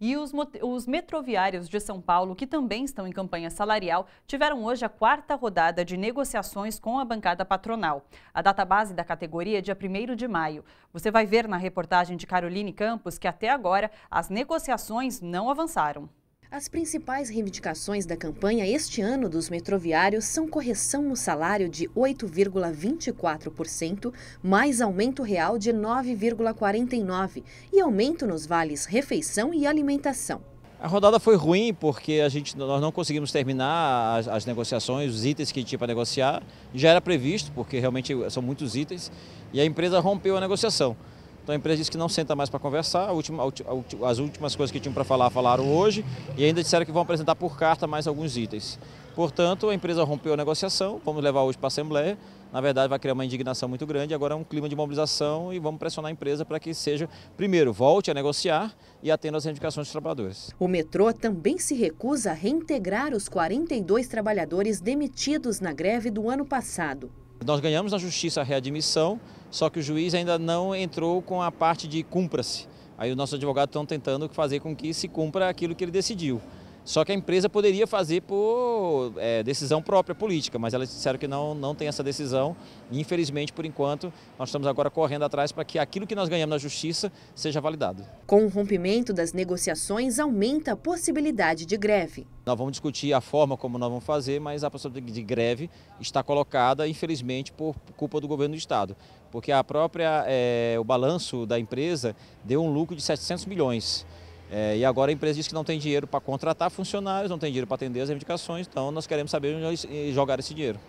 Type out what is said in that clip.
E os, os metroviários de São Paulo, que também estão em campanha salarial, tiveram hoje a quarta rodada de negociações com a bancada patronal. A data base da categoria é dia 1 de maio. Você vai ver na reportagem de Caroline Campos que até agora as negociações não avançaram. As principais reivindicações da campanha este ano dos metroviários são correção no salário de 8,24%, mais aumento real de 9,49% e aumento nos vales refeição e alimentação. A rodada foi ruim porque a gente, nós não conseguimos terminar as, as negociações, os itens que tinha para negociar. Já era previsto, porque realmente são muitos itens, e a empresa rompeu a negociação. Então a empresa disse que não senta mais para conversar, última, as últimas coisas que tinham para falar, falaram hoje e ainda disseram que vão apresentar por carta mais alguns itens. Portanto, a empresa rompeu a negociação, vamos levar hoje para a Assembleia, na verdade vai criar uma indignação muito grande, agora é um clima de mobilização e vamos pressionar a empresa para que seja, primeiro, volte a negociar e atenda às reivindicações dos trabalhadores. O metrô também se recusa a reintegrar os 42 trabalhadores demitidos na greve do ano passado. Nós ganhamos na justiça a readmissão, só que o juiz ainda não entrou com a parte de cumpra-se. Aí os nossos advogados estão tentando fazer com que se cumpra aquilo que ele decidiu. Só que a empresa poderia fazer por é, decisão própria política, mas elas disseram que não, não tem essa decisão. E, infelizmente, por enquanto, nós estamos agora correndo atrás para que aquilo que nós ganhamos na justiça seja validado. Com o rompimento das negociações, aumenta a possibilidade de greve. Nós vamos discutir a forma como nós vamos fazer, mas a possibilidade de greve está colocada, infelizmente, por culpa do governo do Estado. Porque a própria, é, o balanço da empresa deu um lucro de 700 milhões. É, e agora a empresa diz que não tem dinheiro para contratar funcionários, não tem dinheiro para atender as reivindicações, então nós queremos saber onde eh, jogar esse dinheiro.